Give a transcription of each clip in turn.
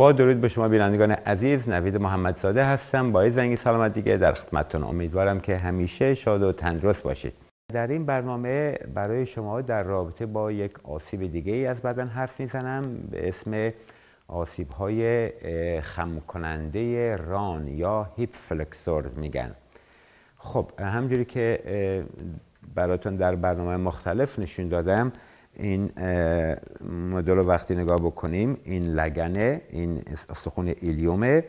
با درود به شما بینندگان عزیز نوید محمد ساده هستم با زنگ سلامت دیگه در خدمتتون امیدوارم که همیشه شاد و تندرست باشید در این برنامه برای شما در رابطه با یک آسیب دیگه ای از بدن حرف میزنم به اسم آسیب های خم کننده ران یا هیپ فلکسورز میگن خب همجوری که براتون در برنامه مختلف نشون دادم این مدل رو وقتی نگاه بکنیم این لگنه این استخون ایلیومه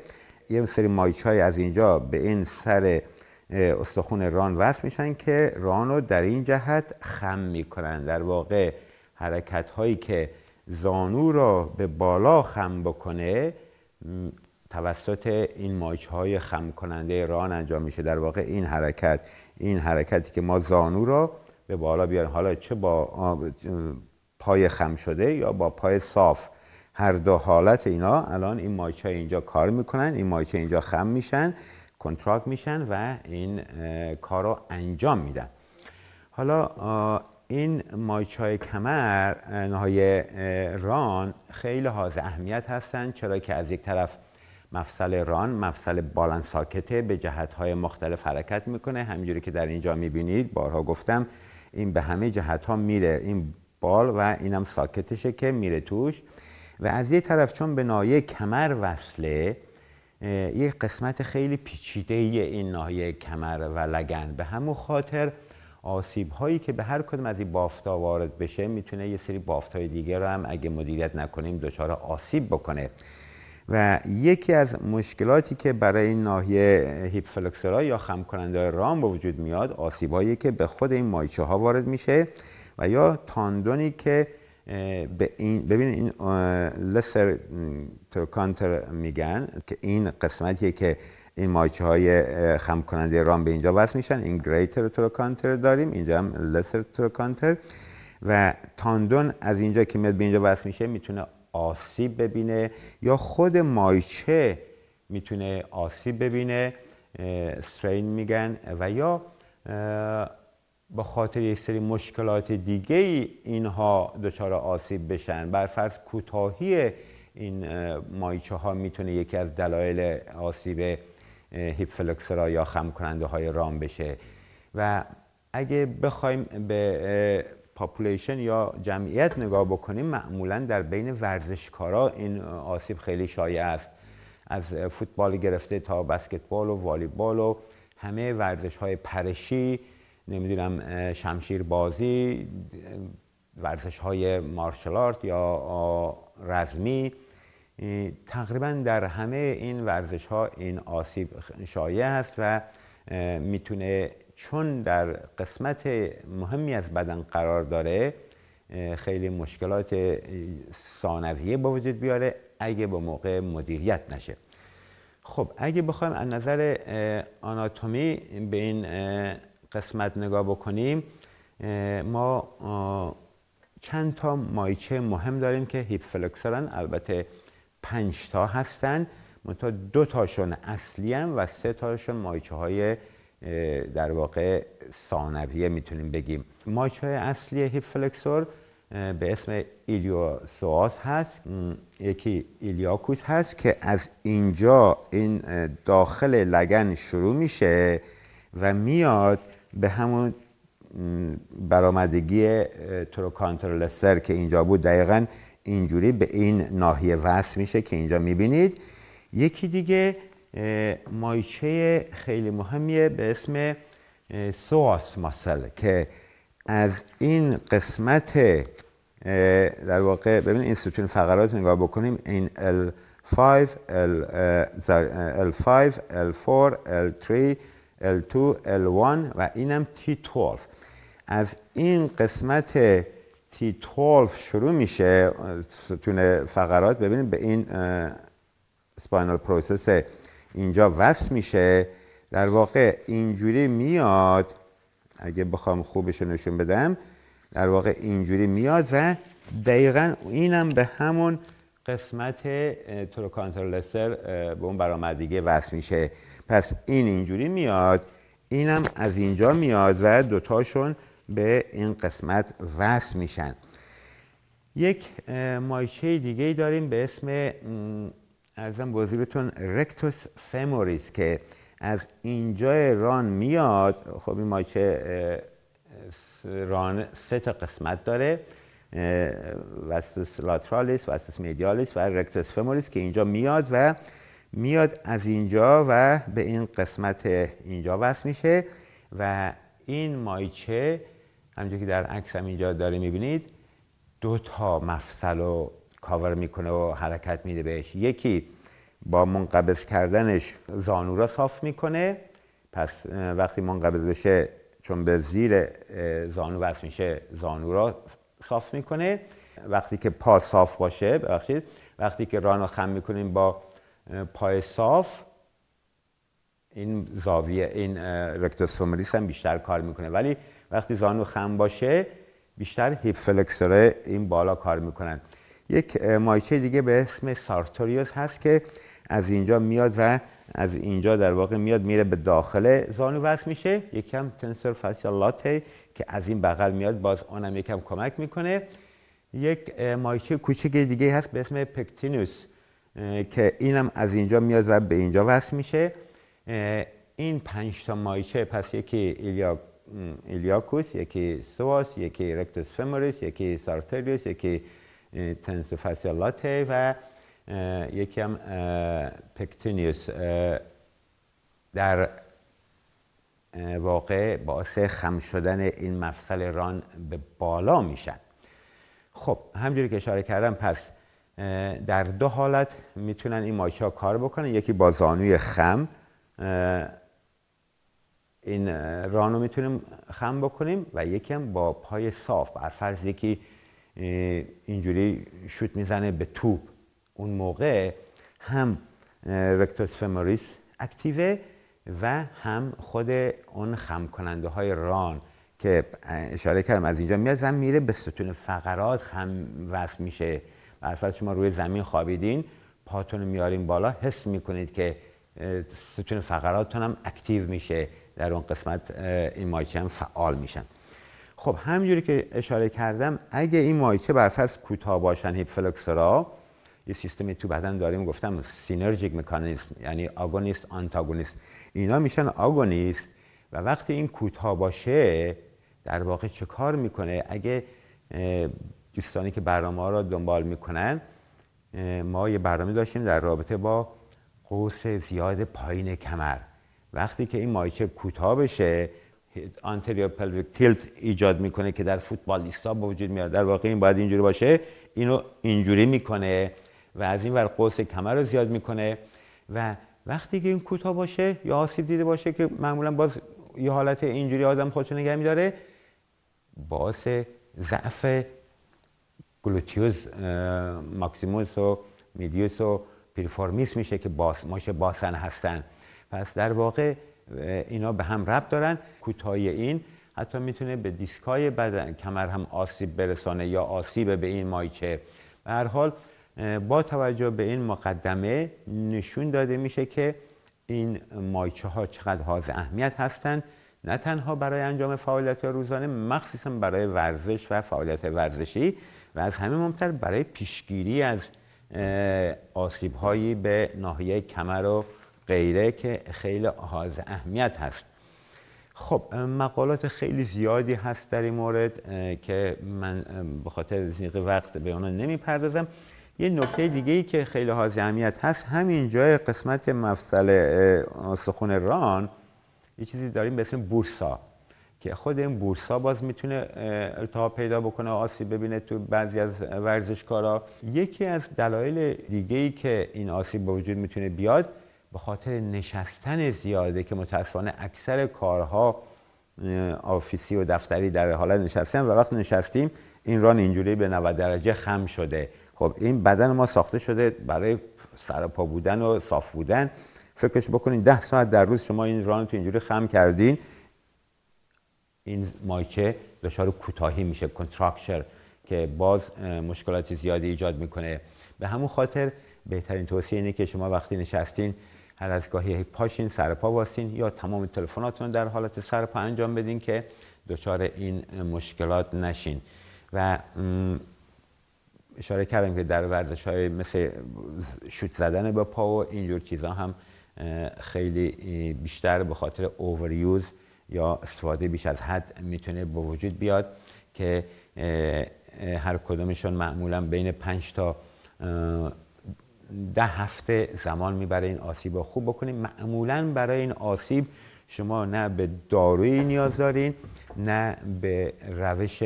یه سری های از اینجا به این سر استخون ران وصل میشن که ران رو در این جهت خم میکنن در واقع حرکت هایی که زانو رو به بالا خم بکنه توسط این مایچ های خم کننده ران انجام میشه در واقع این حرکت این حرکتی که ما زانو رو به بالا بیارن حالا چه با پای خم شده یا با پای صاف هر دو حالت اینا الان این مایچه اینجا کار میکنن این مایچه اینجا خم میشن کنتراکت میشن و این کار رو انجام میدن حالا این مایچای کمر نهای ران خیلی حاض اهمیت هستن چرا که از یک طرف مفصل ران مفصل بالان ساکته به جهت های مختلف حرکت میکنه همینجوری که در اینجا میبینید بارها گفتم این به همه جهت ها میره این بال و اینم ساکتشه که میره توش و از یه طرف چون به ناحیه کمر وصله یه قسمت خیلی پیچیده این ناحیه کمر و لگن به همون خاطر آسیب هایی که به هر کدوم از این بافتا وارد بشه میتونه یه سری بافت های دیگه رو هم اگه مدیریت نکنیم دچار آسیب بکنه و یکی از مشکلاتی که برای این ناحیه هیپفلکسرا یا خم کننده رام به وجود میاد آسیبایی که به خود این مایچه ها وارد میشه و یا تاندونی که به این ببین این لسر ترکانتر میگن که این قسمتیه که این مایچه های خم کننده رام به اینجا وصل میشن این گریتر ترکانتر داریم اینجا هم لسر ترکانتر و تاندون از اینجا که میاد به اینجا وصل میشه میتونه آسیب ببینه یا خود مایچه میتونه آسیب ببینه استرین میگن و یا به خاطر یک سری مشکلات دیگه ای اینها دچار آسیب بشن بر فرض کوتاهی این مایچه ها میتونه یکی از دلایل آسیب هیپفلکسرا یا خم کننده های رام بشه و اگه بخوایم به پاپولیشن یا جمعیت نگاه بکنیم معمولا در بین ورزشکارا این آسیب خیلی شایع است از فوتبال گرفته تا بسکتبال و والیبال و همه ورزش های پرشی نمیدونم شمشیر بازی ورزش های مارشل آرت یا رزمی تقریبا در همه این ورزش ها این آسیب شایع است و میتونه چون در قسمت مهمی از بدن قرار داره خیلی مشکلات ثانویه با وجود بیاره اگه به موقع مدیریت نشه خب اگه بخوایم از نظر آناتومی به این قسمت نگاه بکنیم ما چند تا مایچه مهم داریم که هیپ فلکسرن البته پنج تا هستن منتها دو تاشون اصلی هم و سه تاشون مایچه های در واقع ثانویه میتونیم بگیم های اصلی هیپ فلکسور به اسم ایلیوسواس هست یکی ایلیاکوس هست که از اینجا این داخل لگن شروع میشه و میاد به همون برآمدگی سر که اینجا بود دقیقا اینجوری به این ناحیه وصل میشه که اینجا میبینید یکی دیگه مایچه خیلی مهمیه به اسم سواس ماسل که از این قسمت در واقع ببین این ستون فقرات نگاه بکنیم این L5 L, 5 l L4 L3 L2 L1 و اینم T12 از این قسمت T12 شروع میشه ستون فقرات ببینید به این سپاینال پروسس اینجا وصل میشه در واقع اینجوری میاد اگه بخوام خوبش نشون بدم در واقع اینجوری میاد و دقیقا اینم به همون قسمت تروکانترلسر به اون برامدیگه وصل میشه پس این اینجوری میاد اینم از اینجا میاد و دوتاشون به این قسمت وصل میشن یک مایچه دیگه داریم به اسم ارزم بزرگتون رکتوس فموریس که از اینجای ران میاد خب این مایچه ران سه تا قسمت داره وستس لاترالیس وستس میدیالیس و رکتوس فموریس که اینجا میاد و میاد از اینجا و به این قسمت اینجا وصل میشه و این مایچه همجا که در عکس هم اینجا داره میبینید دو تا مفصل و کاور میکنه و حرکت میده بهش یکی با منقبض کردنش زانو را صاف میکنه پس وقتی منقبض بشه چون به زیر زانو وصل میشه زانو را صاف میکنه وقتی که پا صاف باشه ببخشید وقتی که ران خم میکنیم با پای صاف این زاویه این رکتوس فومریس هم بیشتر کار میکنه ولی وقتی زانو خم باشه بیشتر هیپ فلکسوره این بالا کار میکنن یک مایچه دیگه به اسم سارتوریوس هست که از اینجا میاد و از اینجا در واقع میاد میره به داخل زانو وصل میشه یکم تنسور فاسیال لاته که از این بغل میاد باز آنم یکم کمک میکنه یک مایچه کوچک دیگه هست به اسم پکتینوس که اینم از اینجا میاد و به اینجا وصل میشه این پنج تا مایچه پس یکی ایلیا... ایلیاکوس یکی سواس یکی رکتوس فموریس یکی سارتریوس یکی تنسوفاسیلاته و یکی هم پکتینیوس در واقع باعث خم شدن این مفصل ران به بالا میشن خب همجوری که اشاره کردم پس در دو حالت میتونن این ماشه کار بکنن یکی با زانوی خم این رانو میتونیم خم بکنیم و یکی هم با پای صاف برفرض یکی اینجوری شوت میزنه به توپ اون موقع هم رکتوس فموریس اکتیوه و هم خود اون خم کننده های ران که اشاره کردم از اینجا میاد زمین میره به ستون فقرات خم وصل میشه برفت شما روی زمین خوابیدین پاتون میارین بالا حس میکنید که ستون فقراتتون هم اکتیو میشه در اون قسمت این مایچه هم فعال میشن خب همینجوری که اشاره کردم اگه این مایچه برفرض کوتاه باشن فلکسرا یه سیستمی تو بدن داریم گفتم سینرژیک مکانیزم یعنی آگونیست آنتاگونیست اینا میشن آگونیست و وقتی این کوتاه باشه در واقع چه کار میکنه اگه دوستانی که برنامه ها را دنبال میکنن ما یه برنامه داشتیم در رابطه با قوس زیاد پایین کمر وقتی که این مایچه کوتاه بشه آنتریو پلویک تیلت ایجاد میکنه که در فوتبالیستا با وجود میاد در واقع این باید اینجوری باشه اینو اینجوری میکنه و از این ور قوس کمر رو زیاد میکنه و وقتی که این کوتاه باشه یا آسیب دیده باشه که معمولا باز یه حالت اینجوری آدم خودشو نگه میداره باعث ضعف گلوتیوس ماکسیموس و میدیوس و پریفورمیس میشه که باس ماش باسن هستن پس در واقع اینا به هم ربط دارن کوتاهی این حتی میتونه به دیسکای بدن کمر هم آسیب برسانه یا آسیب به این مایچه به هر حال با توجه به این مقدمه نشون داده میشه که این مایچه ها چقدر حاز اهمیت هستند نه تنها برای انجام فعالیت روزانه مخصوصا برای ورزش و فعالیت ورزشی و از همه مهمتر برای پیشگیری از آسیب هایی به ناحیه کمر و غیره که خیلی حاز اهمیت هست خب مقالات خیلی زیادی هست در این مورد که من به خاطر زیق وقت به آنها نمیپردازم یه نکته دیگه ای که خیلی حاز اهمیت هست همین جای قسمت مفصل سخون ران یه چیزی داریم به اسم بورسا که خود این بورسا باز میتونه تا پیدا بکنه آسیب ببینه تو بعضی از ورزشکارا یکی از دلایل دیگه ای که این آسیب به وجود میتونه بیاد به خاطر نشستن زیاده که متاسفانه اکثر کارها آفیسی و دفتری در حالت نشستن و وقت نشستیم این ران اینجوری به 90 درجه خم شده خب این بدن ما ساخته شده برای سرپا بودن و صاف بودن فکرش بکنین 10 ساعت در روز شما این ران تو اینجوری خم کردین این مایچه دچار کوتاهی میشه کنتراکشر که باز مشکلات زیادی ایجاد میکنه به همون خاطر بهترین توصیه اینه که شما وقتی نشستین هر از گاهی پاشین سر پا واسین یا تمام تلفناتون در حالت سرپا انجام بدین که دچار این مشکلات نشین و اشاره کردم که در ورزش های مثل شوت زدن با پا و اینجور چیزها هم خیلی بیشتر به خاطر اووریوز یا استفاده بیش از حد میتونه با وجود بیاد که هر کدومشون معمولا بین 5 تا ده هفته زمان میبره این آسیب رو خوب بکنیم معمولا برای این آسیب شما نه به دارویی نیاز دارین نه به روش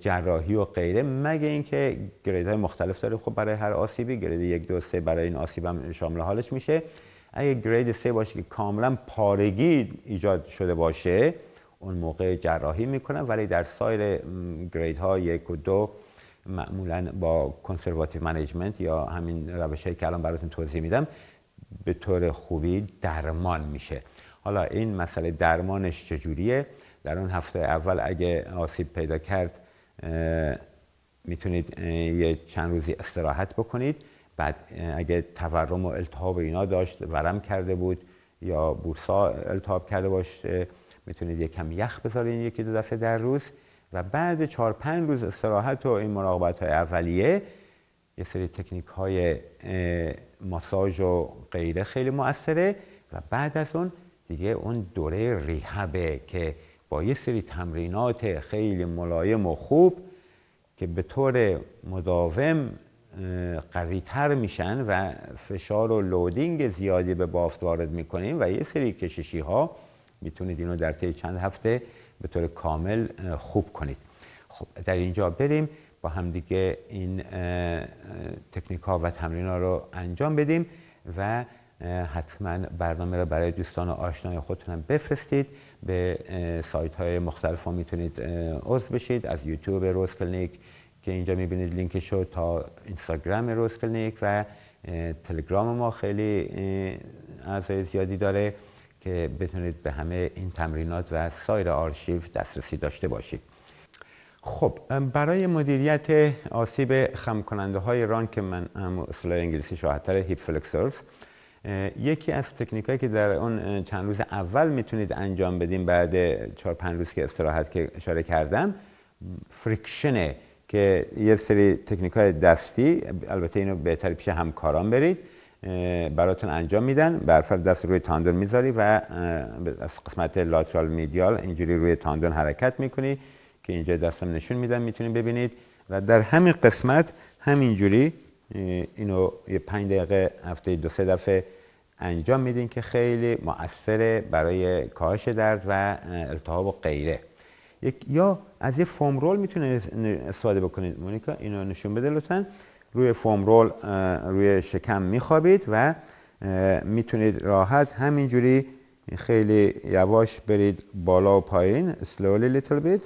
جراحی و غیره مگه اینکه های مختلف داره خب برای هر آسیبی گرید یک دو سه برای این آسیب هم شامل حالش میشه اگه گرید سه باشه که کاملا پارگی ایجاد شده باشه اون موقع جراحی میکنن ولی در سایر گرید ها یک و دو معمولا با کنسرواتیو منیجمنت یا همین روش که الان براتون توضیح میدم به طور خوبی درمان میشه حالا این مسئله درمانش چجوریه در اون هفته اول اگه آسیب پیدا کرد میتونید یه چند روزی استراحت بکنید بعد اگه تورم و التهاب اینا داشت ورم کرده بود یا بورسا التهاب کرده باشه میتونید یه کم یخ بذارین یکی دو دفعه در روز و بعد چهار پنج روز استراحت و این مراقبت های اولیه یه سری تکنیک های ماساژ و غیره خیلی موثره و بعد از اون دیگه اون دوره ریهبه که با یه سری تمرینات خیلی ملایم و خوب که به طور مداوم قویتر میشن و فشار و لودینگ زیادی به بافت وارد میکنیم و یه سری کششی ها میتونید اینو در طی چند هفته به طور کامل خوب کنید خب در اینجا بریم با همدیگه این تکنیک ها و تمرین ها رو انجام بدیم و حتما برنامه را برای دوستان و آشنای خودتونم بفرستید به سایت های مختلف ها میتونید عضو بشید از یوتیوب روز کلنیک که اینجا میبینید لینکش رو تا اینستاگرام روز کلنیک و تلگرام ما خیلی اعضای زیادی داره که بتونید به همه این تمرینات و سایر آرشیو دسترسی داشته باشید خب برای مدیریت آسیب خم کننده های ران که من اصطلاح انگلیسی شاهدتر هیپ فلکسرز یکی از تکنیکایی که در اون چند روز اول میتونید انجام بدیم بعد چهار پنج روز که استراحت که اشاره کردم فریکشنه که یه سری تکنیک های دستی البته اینو بهتر پیش همکاران برید براتون انجام میدن برفر دست روی تاندون میذاری و از قسمت لاترال میدیال اینجوری روی تاندون حرکت میکنی که اینجا دستم نشون میدم میتونید ببینید و در همین قسمت همینجوری اینو یه پنج دقیقه هفته دو سه دفعه انجام میدین که خیلی مؤثره برای کاهش درد و التهاب و غیره یا از یه فوم رول میتونید استفاده بکنید مونیکا اینو نشون بده لطفا. روی فوم رول روی شکم میخوابید و میتونید راحت همینجوری خیلی یواش برید بالا و پایین slowly لیتل بیت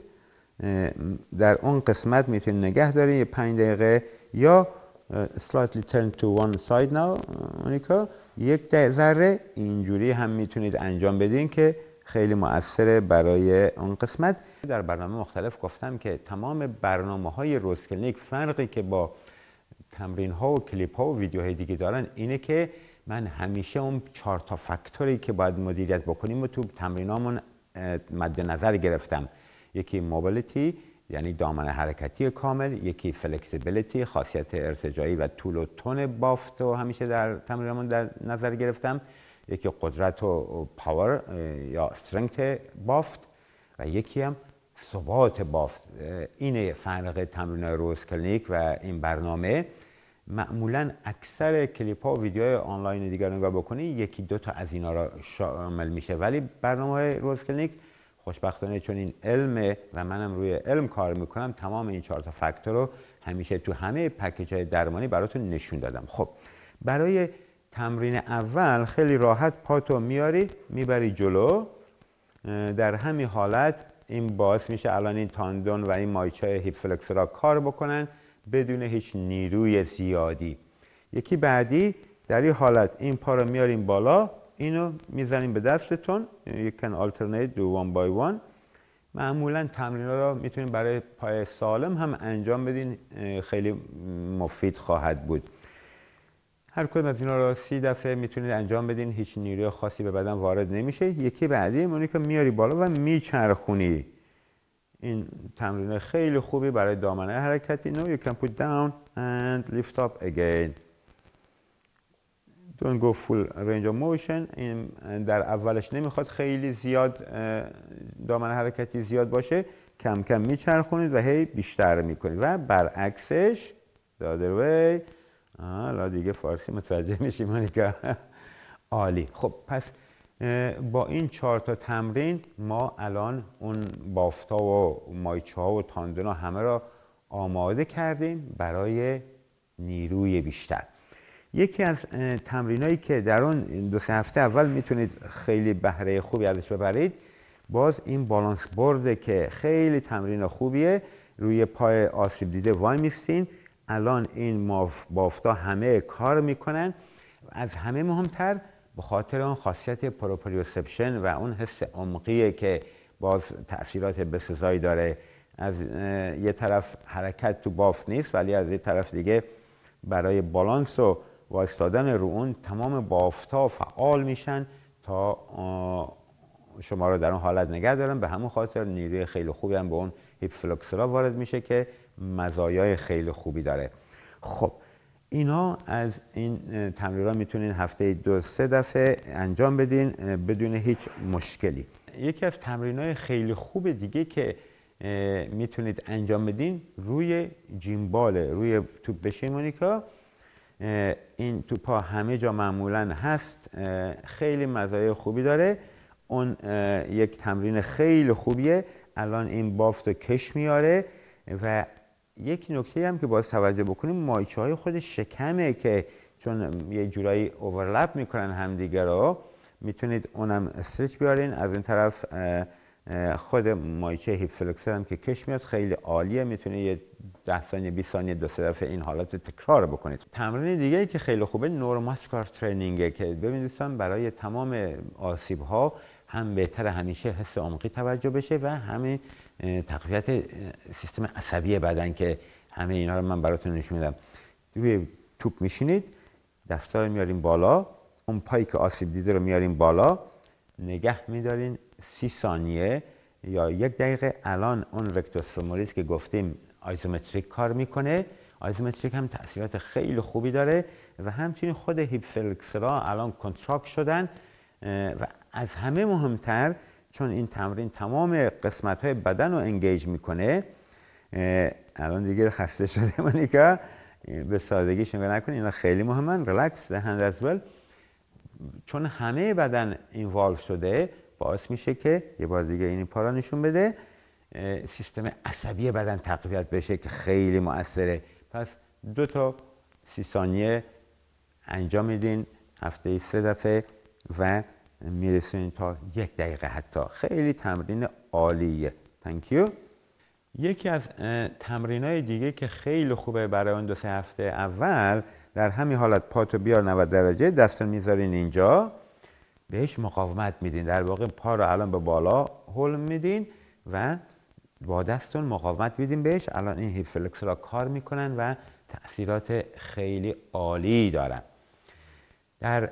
در اون قسمت میتونید نگه دارید یه پنج دقیقه یا slightly turn to one side now اونیکا یک ذره اینجوری هم میتونید انجام بدین که خیلی مؤثره برای اون قسمت در برنامه مختلف گفتم که تمام برنامه های روز کلینیک فرقی که با تمرین ها و کلیپ ها و های دیگه دارن اینه که من همیشه اون چهار تا فاکتوری که باید مدیریت بکنیم و تو تمرینامون مد نظر گرفتم یکی موبیلیتی یعنی دامن حرکتی کامل یکی فلکسیبیلیتی خاصیت ارتجایی و طول و تون بافت و همیشه در تمرینمون در نظر گرفتم یکی قدرت و پاور یا استرنگت بافت و یکی هم ثبات بافت اینه فرق تمرین روز کلینیک و این برنامه معمولا اکثر کلیپ ها و ویدیوهای آنلاین دیگر نگاه بکنی یکی دو تا از اینا را شامل میشه ولی برنامه های روز کلینیک خوشبختانه چون این علمه و منم روی علم کار میکنم تمام این چهار تا فاکتور رو همیشه تو همه پکیج های درمانی براتون نشون دادم خب برای تمرین اول خیلی راحت پاتو میاری میبری جلو در همین حالت این باعث میشه الان این تاندون و این مایچای هیپ فلکس را کار بکنن بدون هیچ نیروی زیادی یکی بعدی در این حالت این پا رو میاریم بالا اینو میزنیم به دستتون یکن، can alternate do one by one معمولا تمرین رو میتونیم برای پای سالم هم انجام بدین خیلی مفید خواهد بود هر کدوم از اینا رو سی دفعه میتونید انجام بدین هیچ نیروی خاصی به بدن وارد نمیشه یکی بعدی اونی که میاری بالا و میچرخونی این تمرین خیلی خوبی برای دامنه حرکتی نو you can put down and lift up again don't go full range of motion این در اولش نمیخواد خیلی زیاد دامن حرکتی زیاد باشه کم کم میچرخونید و هی بیشتر میکنید و برعکسش the other way حالا دیگه فارسی متوجه میشیم که عالی خب پس با این چهار تا تمرین ما الان اون بافتا و مایچه ها و تاندونا همه را آماده کردیم برای نیروی بیشتر یکی از هایی که در اون دو سه هفته اول میتونید خیلی بهره خوبی ازش ببرید باز این بالانس برده که خیلی تمرین خوبیه روی پای آسیب دیده وای میستین الان این بافتا همه کار میکنن از همه مهمتر به خاطر اون خاصیت پروپریوسپشن و اون حس عمقی که باز تأثیرات بسزایی داره از یه طرف حرکت تو بافت نیست ولی از یه طرف دیگه برای بالانس و واستادن رو اون تمام بافتا فعال میشن تا شما رو در اون حالت نگه دارن به همون خاطر نیروی خیلی خوبی هم به اون هیپفلوکسلا وارد میشه که مزایای خیلی خوبی داره خب اینا از این تمرین میتونین هفته دو سه دفعه انجام بدین بدون هیچ مشکلی یکی از تمرین های خیلی خوب دیگه که میتونید انجام بدین روی جیمباله روی توپ بشین مونیکا این توپ ها همه جا معمولا هست خیلی مزایای خوبی داره اون یک تمرین خیلی خوبیه الان این بافت و کش میاره و یک نکته هم که باز توجه بکنیم مایچه های خود شکمه که چون یه جورایی اوورلپ میکنن همدیگه رو میتونید اونم استرچ بیارین از این طرف خود مایچه هیپ فلکسر هم که کش میاد خیلی عالیه میتونه یه ده ثانیه 20 ثانیه دو سه دفعه این حالات رو تکرار بکنید تمرین دیگه که خیلی خوبه نور ماسکار ترنینگه که ببینید دوستان برای تمام آسیب ها هم بهتر همیشه حس عمقی توجه بشه و همین تقویت سیستم عصبی بدن که همه اینا رو من براتون نشون میدم روی توپ میشینید دستا رو میاریم بالا اون پایی که آسیب دیده رو میاریم بالا نگه میدارین سی ثانیه یا یک دقیقه الان اون رکتوس فموریس که گفتیم آیزومتریک کار میکنه آیزومتریک هم تاثیرات خیلی خوبی داره و همچنین خود هیپفلکسرا الان کنتراک شدن و از همه مهمتر چون این تمرین تمام قسمت های بدن رو انگیج میکنه الان دیگه خسته شده مانیکا به سادگیش نگاه نکنید اینا خیلی مهمن ریلکس دهند از ول چون همه بدن اینوالو شده باعث میشه که یه بار دیگه این پارا نشون بده سیستم عصبی بدن تقویت بشه که خیلی مؤثره پس دو تا سی ثانیه انجام میدین هفته سه دفعه و میرسین تا یک دقیقه حتی خیلی تمرین عالیه تنکیو یکی از تمرین های دیگه که خیلی خوبه برای اون دو سه هفته اول در همین حالت پاتو بیار 90 درجه دست رو میذارین اینجا بهش مقاومت میدین در واقع پا رو الان به بالا هل میدین و با دستون مقاومت میدین بهش الان این هیپ فلکس را کار میکنن و تاثیرات خیلی عالی دارن در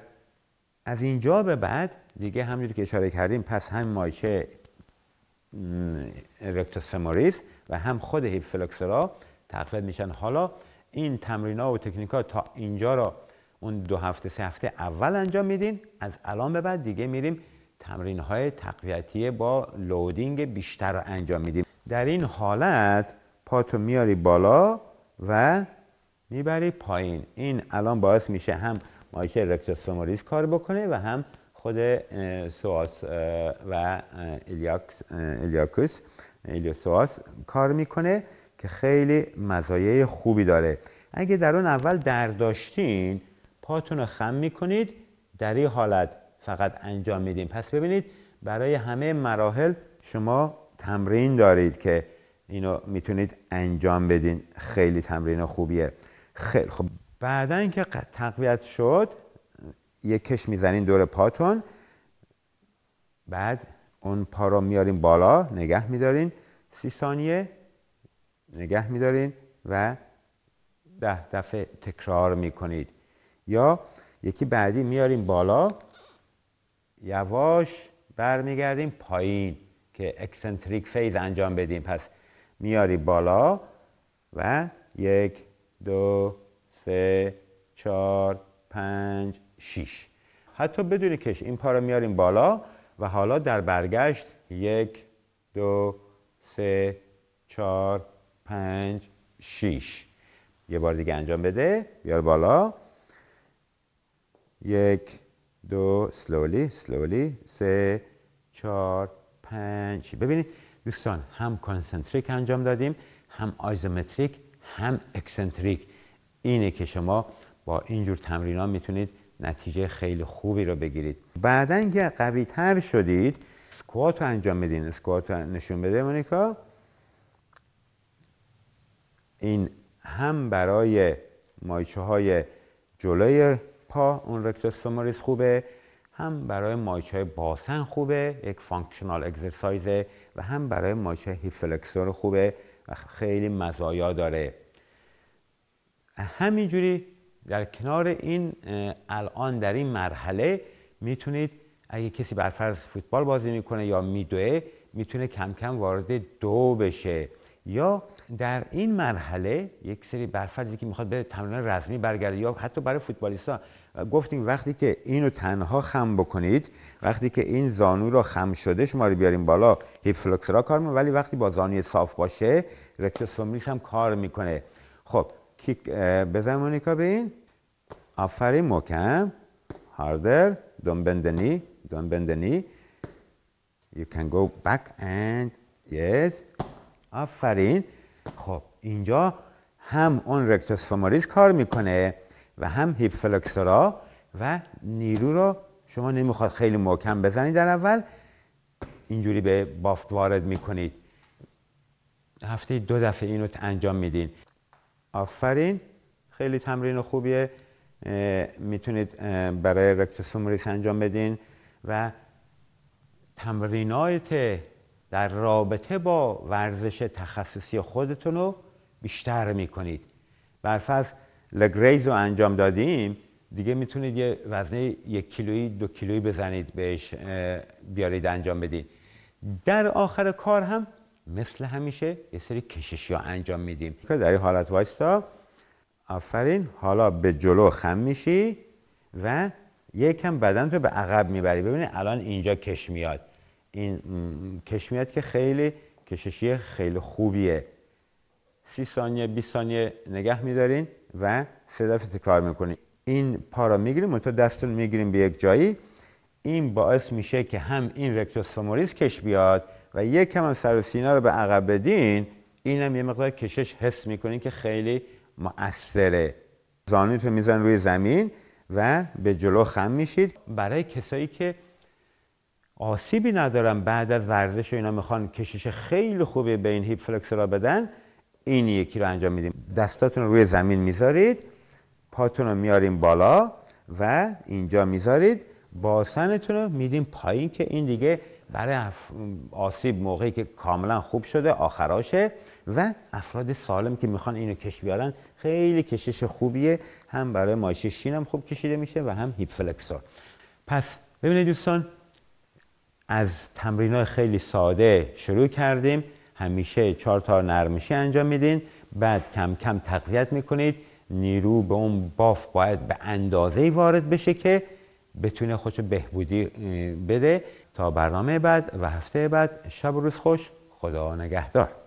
از اینجا به بعد دیگه همونجور که اشاره کردیم پس هم مایچه رکتوس فموریس و هم خود فلکسرا تقویت میشن حالا این تمرین ها و تکنیک ها تا اینجا را اون دو هفته سه هفته اول انجام میدین از الان به بعد دیگه میریم تمرین های تقویتی با لودینگ بیشتر را انجام میدیم در این حالت پاتو میاری بالا و میبری پایین این الان باعث میشه هم مایچه رکتوس فموریس کار بکنه و هم خود سواس و الیاکس الیاکوس الیوسواس کار میکنه که خیلی مزایای خوبی داره اگه در اون اول در داشتین پاتون رو خم میکنید در این حالت فقط انجام میدیم پس ببینید برای همه مراحل شما تمرین دارید که اینو میتونید انجام بدین خیلی تمرین خوبیه خیلی خوب بعدا که تقویت شد یک کش میزنین دور پاتون بعد اون پا رو میارین بالا نگه میدارین سی ثانیه نگه میدارین و ده دفعه تکرار میکنید یا یکی بعدی میاریم بالا یواش برمیگردیم پایین که اکسنتریک فیز انجام بدیم پس میاری بالا و یک دو سه چهار پنج 6 حتی بدونی کش این پا رو میاریم بالا و حالا در برگشت یک دو سه چهار پنج شیش یه بار دیگه انجام بده بیار بالا یک دو سلولی سلولی سه چهار پنج شیش. ببینید دوستان هم کانسنتریک انجام دادیم هم آیزومتریک هم اکسنتریک اینه که شما با اینجور تمرین ها میتونید نتیجه خیلی خوبی رو بگیرید بعدا که قوی تر شدید سکوات رو انجام بدین سکوات رو نشون بده مونیکا این هم برای مایچه های جلوی پا اون رکتوس خوبه هم برای مایچه های باسن خوبه یک فانکشنال اگزرسایز و هم برای مایچه هیفلکسور فلکسور خوبه و خیلی مزایا داره همینجوری در کنار این الان در این مرحله میتونید اگه کسی بر فرض فوتبال بازی میکنه یا میدوه میتونه کم کم وارد دو بشه یا در این مرحله یک سری برفردی که میخواد به تمرین رزمی برگرده یا حتی برای فوتبالیستا گفتیم وقتی که اینو تنها خم بکنید وقتی که این زانو رو خم شده شما رو بیاریم بالا هیپ فلکسرا کار میکنه ولی وقتی با زانوی صاف باشه رکتوس هم کار میکنه خب کیک بزن مونیکا به این آفرین موکم هاردر دون بندنی دون بندنی You can go back and yes آفرین خب اینجا هم اون رکتوس فموریس کار میکنه و هم هیپ فلکسورا و نیرو رو شما نمیخواد خیلی محکم بزنید در اول اینجوری به بافت وارد میکنید هفته دو دفعه اینو انجام میدین آفرین خیلی تمرین خوبیه میتونید برای رکتوسوم انجام بدین و تمرینات در رابطه با ورزش تخصصی خودتون رو بیشتر میکنید برفض لگریز رو انجام دادیم دیگه میتونید یه وزنه یک کیلویی دو کیلویی بزنید بهش بیارید انجام بدین. در آخر کار هم مثل همیشه یه سری کششی ها انجام میدیم که در این حالت وایستا آفرین حالا به جلو خم میشی و یکم بدن تو به عقب میبری ببینید الان اینجا کش میاد این کش میاد که خیلی کششی خیلی خوبیه سی ثانیه 20 ثانیه نگه میدارین و سه دفعه تکرار میکنین این پا را میگیریم تو دستون میگیریم به یک جایی این باعث میشه که هم این رکتوس فموریس کش بیاد و یک کم سر و سینا رو به عقب بدین اینم یه مقدار کشش حس میکنین که خیلی مؤثره زانیتو رو میزن روی زمین و به جلو خم میشید برای کسایی که آسیبی ندارن بعد از ورزش و اینا میخوان کشش خیلی خوبی به این هیپ فلکس را بدن این یکی رو انجام میدیم دستاتون رو روی زمین میذارید پاتون رو میاریم بالا و اینجا میذارید باسنتون رو میدیم پایین که این دیگه برای بله، آسیب موقعی که کاملا خوب شده آخراشه و افراد سالم که میخوان اینو کش بیارن خیلی کشش خوبیه هم برای مایش شین هم خوب کشیده میشه و هم هیپ فلکسور پس ببینید دوستان از تمرین های خیلی ساده شروع کردیم همیشه چهار تا نرمشی انجام میدین بعد کم کم تقویت میکنید نیرو به اون باف باید به اندازه وارد بشه که بتونه خودشو بهبودی بده تا برنامه بعد و هفته بعد شب و روز خوش خدا نگهدار